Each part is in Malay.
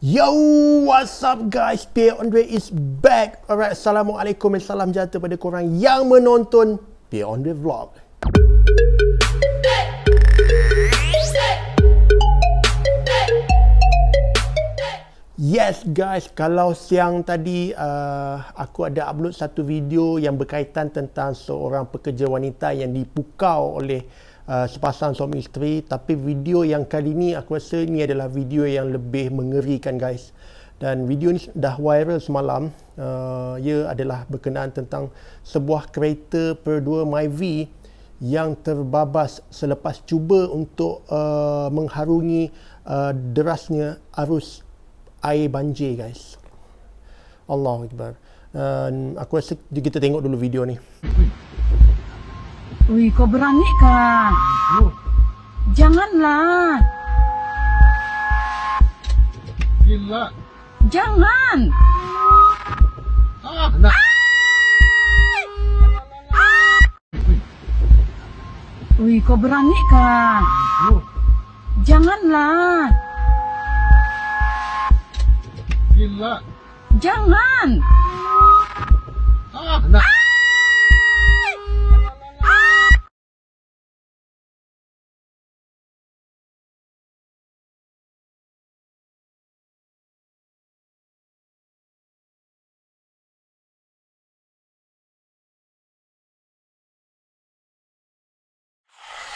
Yo, what's up guys? Pierre Andre is back. Alright, Assalamualaikum dan salam sejahtera kepada korang yang menonton Pierre Andre Vlog. Yes guys, kalau siang tadi uh, aku ada upload satu video yang berkaitan tentang seorang pekerja wanita yang dipukau oleh Ah, sepasang suami isteri tapi video yang kali ni aku rasa ni adalah video yang lebih mengerikan guys dan video ni dah viral semalam uh, ia adalah berkenaan tentang sebuah kereta per perdua Myvi yang terbabas selepas cuba untuk uh, mengharungi uh, derasnya arus air banjir guys Allah akbar. uh, aku rasa kita tengok dulu video ni Ui, kau berani kan? Oh. Janganlah. Gila. Jangan. Ah, nak. Ui, kau berani kan? Oh. Janganlah. Gila. Jangan. Ah.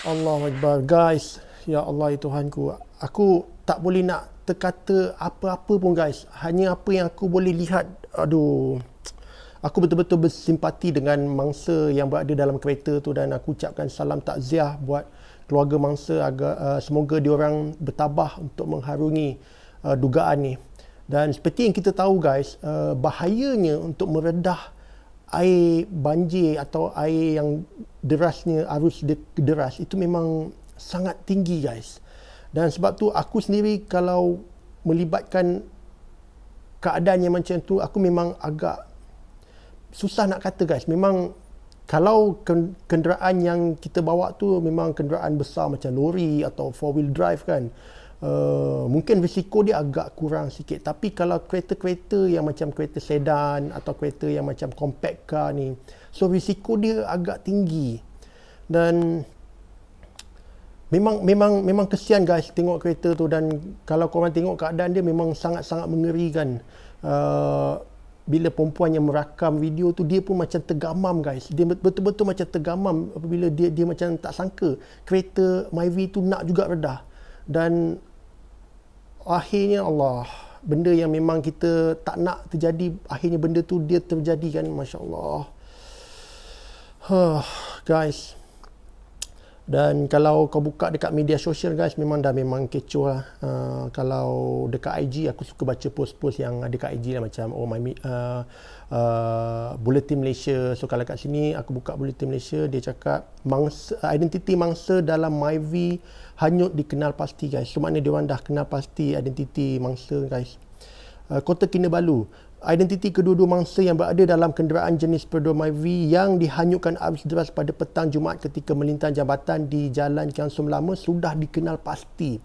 Allah Akbar. Guys, ya Allah ya Tuhanku. Aku tak boleh nak terkata apa-apa pun guys. Hanya apa yang aku boleh lihat. Aduh. Aku betul-betul bersimpati dengan mangsa yang berada dalam kereta tu dan aku ucapkan salam takziah buat keluarga mangsa agar uh, semoga diorang bertabah untuk mengharungi uh, dugaan ni. Dan seperti yang kita tahu guys, uh, bahayanya untuk meredah air banjir atau air yang derasnya arus de- deras itu memang sangat tinggi guys dan sebab tu aku sendiri kalau melibatkan keadaan yang macam tu aku memang agak susah nak kata guys memang kalau kenderaan yang kita bawa tu memang kenderaan besar macam lori atau four wheel drive kan Uh, mungkin risiko dia agak kurang sikit tapi kalau kereta-kereta yang macam kereta sedan atau kereta yang macam compact car ni so risiko dia agak tinggi dan memang memang memang kesian guys tengok kereta tu dan kalau korang tengok keadaan dia memang sangat-sangat mengerikan uh, bila perempuan yang merakam video tu dia pun macam tergamam guys dia betul-betul macam tergamam apabila dia dia macam tak sangka kereta Myvi tu nak juga redah dan akhirnya Allah benda yang memang kita tak nak terjadi akhirnya benda tu dia terjadi kan masya-Allah huh, guys dan kalau kau buka dekat media sosial guys memang dah memang kecoh lah uh, kalau dekat IG aku suka baca post-post yang ada dekat IG lah macam oh my uh, uh, bulletin Malaysia so kalau kat sini aku buka bulletin Malaysia dia cakap mangsa, identiti mangsa dalam MyV hanyut dikenal pasti guys so maknanya dia orang dah kenal pasti identiti mangsa guys ah, Kota Kinabalu identiti kedua-dua mangsa yang berada dalam kenderaan jenis Perdua Myvi yang dihanyutkan habis deras pada petang Jumaat ketika melintas jambatan di Jalan Kiansum Lama sudah dikenal pasti.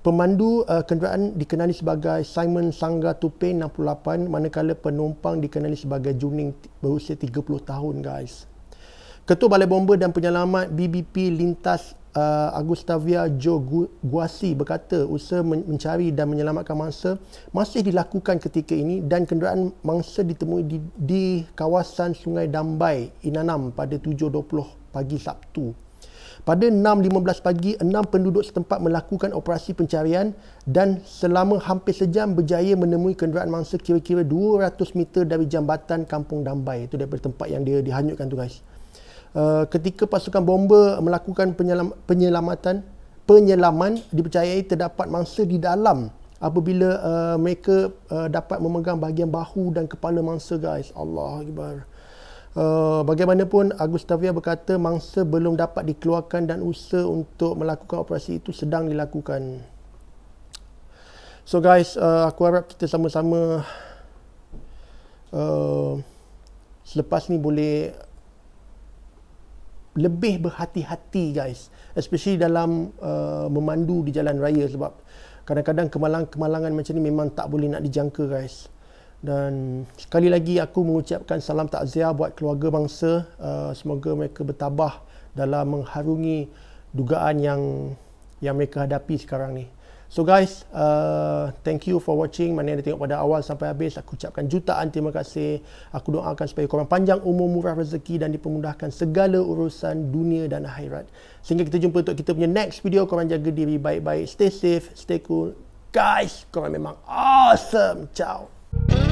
Pemandu uh, kenderaan dikenali sebagai Simon Sangga Tupin 68 manakala penumpang dikenali sebagai Juning berusia 30 tahun guys. Ketua Balai Bomba dan Penyelamat BBP Lintas uh, Agustavia Jo Guasi berkata usaha mencari dan menyelamatkan mangsa masih dilakukan ketika ini dan kenderaan mangsa ditemui di, di kawasan Sungai Dambai Inanam pada 7.20 pagi Sabtu. Pada 6.15 pagi, enam penduduk setempat melakukan operasi pencarian dan selama hampir sejam berjaya menemui kenderaan mangsa kira-kira 200 meter dari jambatan kampung Dambai. Itu daripada tempat yang dia dihanyutkan tu guys. Uh, Eh, ketika pasukan bomba melakukan penyelam, penyelamatan penyelaman dipercayai terdapat mangsa di dalam apabila uh, mereka uh, dapat memegang bahagian bahu dan kepala mangsa guys Allah akbar Uh, bagaimanapun Agustavia berkata mangsa belum dapat dikeluarkan dan usaha untuk melakukan operasi itu sedang dilakukan. So guys, uh, aku harap kita sama-sama uh, selepas ni boleh lebih berhati-hati guys especially dalam uh, memandu di jalan raya sebab kadang-kadang kemalangan-kemalangan macam ni memang tak boleh nak dijangka guys dan sekali lagi aku mengucapkan salam takziah buat keluarga bangsa uh, semoga mereka bertabah dalam mengharungi dugaan yang yang mereka hadapi sekarang ni So guys, uh, thank you for watching. Mana yang tengok pada awal sampai habis, aku ucapkan jutaan terima kasih. Aku doakan supaya korang panjang umur, murah rezeki dan dipermudahkan segala urusan dunia dan akhirat. Sehingga kita jumpa untuk kita punya next video. Korang jaga diri baik-baik. Stay safe, stay cool. Guys, korang memang awesome. Ciao.